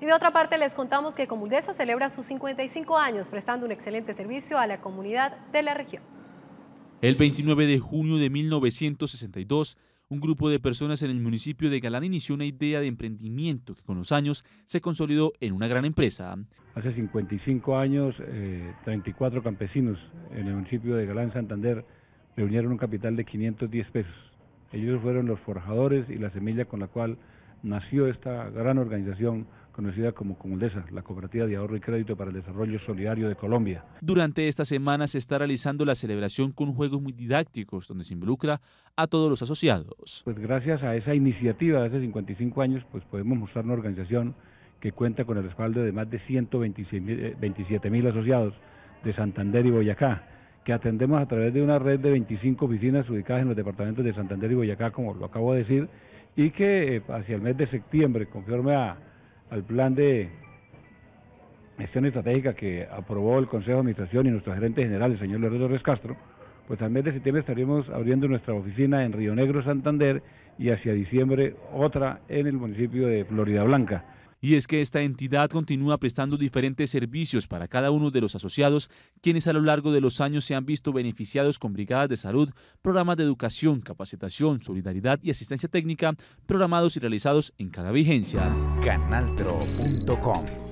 Y de otra parte, les contamos que Comuldesa celebra sus 55 años prestando un excelente servicio a la comunidad de la región. El 29 de junio de 1962, un grupo de personas en el municipio de Galán inició una idea de emprendimiento que con los años se consolidó en una gran empresa. Hace 55 años, 34 eh, campesinos en el municipio de Galán, Santander, reunieron un capital de 510 pesos. Ellos fueron los forjadores y la semilla con la cual nació esta gran organización conocida como Comundesa, la Cooperativa de Ahorro y Crédito para el Desarrollo Solidario de Colombia. Durante esta semana se está realizando la celebración con juegos muy didácticos, donde se involucra a todos los asociados. Pues gracias a esa iniciativa de hace 55 años, pues podemos mostrar una organización que cuenta con el respaldo de más de 127 eh, mil asociados de Santander y Boyacá que atendemos a través de una red de 25 oficinas ubicadas en los departamentos de Santander y Boyacá, como lo acabo de decir, y que eh, hacia el mes de septiembre, conforme al plan de gestión estratégica que aprobó el Consejo de Administración y nuestro gerente general, el señor Leonardo Rescastro, Castro, pues al mes de septiembre estaremos abriendo nuestra oficina en Río Negro, Santander, y hacia diciembre otra en el municipio de Florida Blanca. Y es que esta entidad continúa prestando diferentes servicios para cada uno de los asociados, quienes a lo largo de los años se han visto beneficiados con brigadas de salud, programas de educación, capacitación, solidaridad y asistencia técnica, programados y realizados en cada vigencia. Canaltro.com